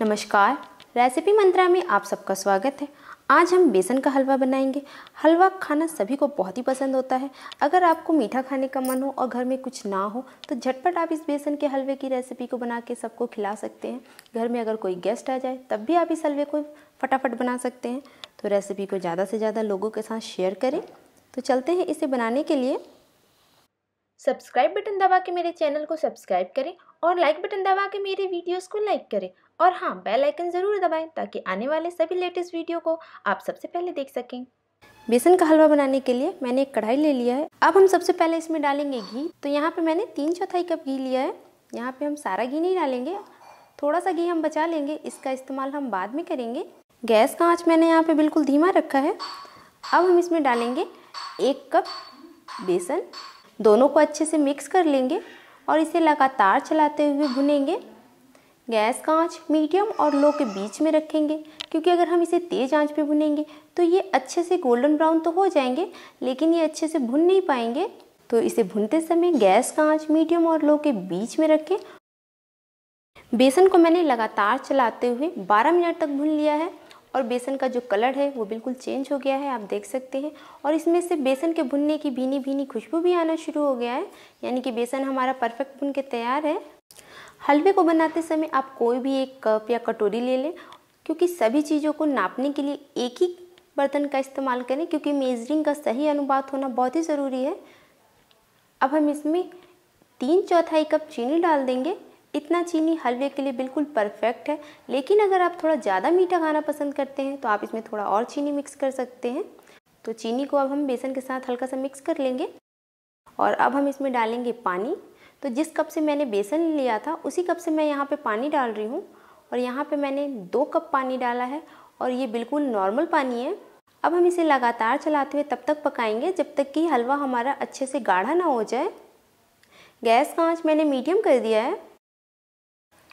नमस्कार रेसिपी मंत्रा में आप सबका स्वागत है आज हम बेसन का हलवा बनाएंगे हलवा खाना सभी को बहुत ही पसंद होता है अगर आपको मीठा खाने का मन हो और घर में कुछ ना हो तो झटपट आप इस बेसन के हलवे की रेसिपी को बना के सबको खिला सकते हैं घर में अगर कोई गेस्ट आ जाए तब भी आप इस हलवे को फटाफट बना सकते हैं तो रेसिपी को ज़्यादा से ज़्यादा लोगों के साथ शेयर करें तो चलते हैं इसे बनाने के लिए सब्सक्राइब बटन दबा के मेरे चैनल को सब्सक्राइब करें और लाइक बटन दबा के मेरे वीडियोस को लाइक करें और हाँ बेल आइकन ज़रूर दबाएं ताकि आने वाले सभी लेटेस्ट वीडियो को आप सबसे पहले देख सकें बेसन का हलवा बनाने के लिए मैंने एक कढ़ाई ले लिया है अब हम सबसे पहले इसमें डालेंगे घी तो यहाँ पे मैंने तीन चौथाई कप घी लिया है यहाँ पे हम सारा घी नहीं डालेंगे थोड़ा सा घी हम बचा लेंगे इसका इस्तेमाल हम बाद में करेंगे गैस का आँच मैंने यहाँ पे बिल्कुल धीमा रखा है अब हम इसमें डालेंगे एक कप बेसन दोनों को अच्छे से मिक्स कर लेंगे और इसे लगातार चलाते हुए भुनेंगे गैस का आँच मीडियम और लो के बीच में रखेंगे क्योंकि अगर हम इसे तेज़ आंच पे भुनेंगे तो ये अच्छे से गोल्डन ब्राउन तो हो जाएंगे लेकिन ये अच्छे से भुन नहीं पाएंगे तो इसे भुनते समय गैस का आँच मीडियम और लो के बीच में रखें बेसन को मैंने लगातार चलाते हुए 12 मिनट तक भून लिया है और बेसन का जो कलर है वो बिल्कुल चेंज हो गया है आप देख सकते हैं और इसमें से बेसन के भुनने की भीनी भीनी खुशबू भी आना शुरू हो गया है यानी कि बेसन हमारा परफेक्ट भुन के तैयार है हलवे को बनाते समय आप कोई भी एक कप या कटोरी ले लें क्योंकि सभी चीज़ों को नापने के लिए एक ही बर्तन का इस्तेमाल करें क्योंकि मेजरिंग का सही अनुपात होना बहुत ही ज़रूरी है अब हम इसमें तीन चौथाई कप चीनी डाल देंगे इतना चीनी हलवे के लिए बिल्कुल परफेक्ट है लेकिन अगर आप थोड़ा ज़्यादा मीठा खाना पसंद करते हैं तो आप इसमें थोड़ा और चीनी मिक्स कर सकते हैं तो चीनी को अब हम बेसन के साथ हल्का सा मिक्स कर लेंगे और अब हम इसमें डालेंगे पानी तो जिस कप से मैंने बेसन लिया था उसी कप से मैं यहाँ पर पानी डाल रही हूँ और यहाँ पर मैंने दो कप पानी डाला है और ये बिल्कुल नॉर्मल पानी है अब हम इसे लगातार चलाते हुए तब तक पकाएंगे जब तक कि हलवा हमारा अच्छे से गाढ़ा ना हो जाए गैस का आँच मैंने मीडियम कर दिया है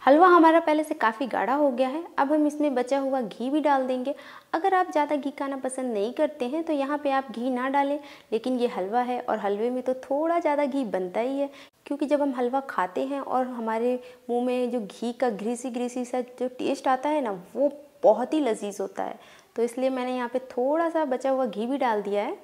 हलवा हमारा पहले से काफ़ी गाढ़ा हो गया है अब हम इसमें बचा हुआ घी भी डाल देंगे अगर आप ज़्यादा घी खाना पसंद नहीं करते हैं तो यहाँ पे आप घी ना डालें लेकिन ये हलवा है और हलवे में तो थोड़ा ज़्यादा घी बनता ही है क्योंकि जब हम हलवा खाते हैं और हमारे मुंह में जो घी का ग्रीसी ग्रीसी सा जो टेस्ट आता है ना वो बहुत ही लजीज होता है तो इसलिए मैंने यहाँ पर थोड़ा सा बचा हुआ घी भी डाल दिया है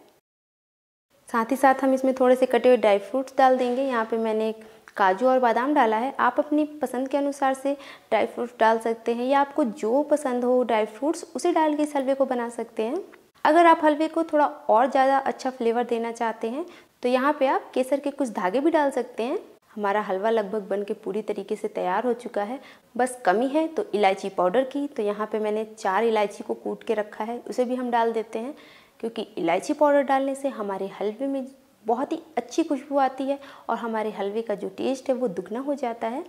साथ ही साथ हम इसमें थोड़े से कटे हुए ड्राई फ्रूट्स डाल देंगे यहाँ पे मैंने एक काजू और बादाम डाला है आप अपनी पसंद के अनुसार से ड्राई फ्रूट्स डाल सकते हैं या आपको जो पसंद हो ड्राई फ्रूट्स उसे डाल के इस हलवे को बना सकते हैं अगर आप हलवे को थोड़ा और ज़्यादा अच्छा फ्लेवर देना चाहते हैं तो यहाँ पे आप केसर के कुछ धागे भी डाल सकते हैं हमारा हलवा लगभग बन के पूरी तरीके से तैयार हो चुका है बस कमी है तो इलायची पाउडर की तो यहाँ पे मैंने चार इलायची को कूट के रखा है उसे भी हम डाल देते हैं क्योंकि इलायची पाउडर डालने से हमारे हलवे में बहुत ही अच्छी खुशबू आती है और हमारे हलवे का जो टेस्ट है वो दुगना हो जाता है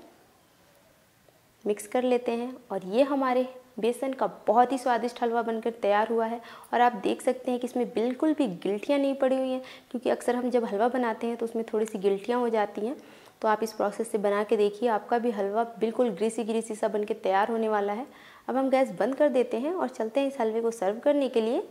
मिक्स कर लेते हैं और ये हमारे बेसन का बहुत ही स्वादिष्ट हलवा बनकर तैयार हुआ है और आप देख सकते हैं कि इसमें बिल्कुल भी गिल्टियाँ नहीं पड़ी हुई हैं क्योंकि अक्सर हम जब हलवा बनाते हैं तो उसमें थोड़ी सी गिल्टियाँ हो जाती हैं तो आप इस प्रोसेस से बना के देखिए आपका भी हलवा बिल्कुल ग्रीसी ग्रीसी सा बन तैयार होने वाला है अब हम गैस बंद कर देते हैं और चलते हैं इस हलवे को सर्व करने के लिए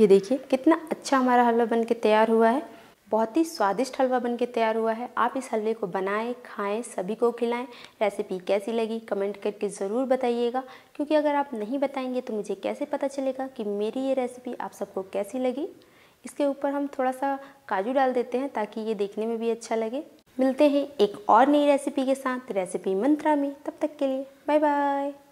ये देखिए कितना अच्छा हमारा हलवा बन के तैयार हुआ है बहुत ही स्वादिष्ट हलवा बन के तैयार हुआ है आप इस हलवे को बनाएं खाएं सभी को खिलाएं रेसिपी कैसी लगी कमेंट करके ज़रूर बताइएगा क्योंकि अगर आप नहीं बताएंगे तो मुझे कैसे पता चलेगा कि मेरी ये रेसिपी आप सबको कैसी लगी इसके ऊपर हम थोड़ा सा काजू डाल देते हैं ताकि ये देखने में भी अच्छा लगे मिलते हैं एक और नई रेसिपी के साथ रेसिपी मंत्रा में तब तक के लिए बाय बाय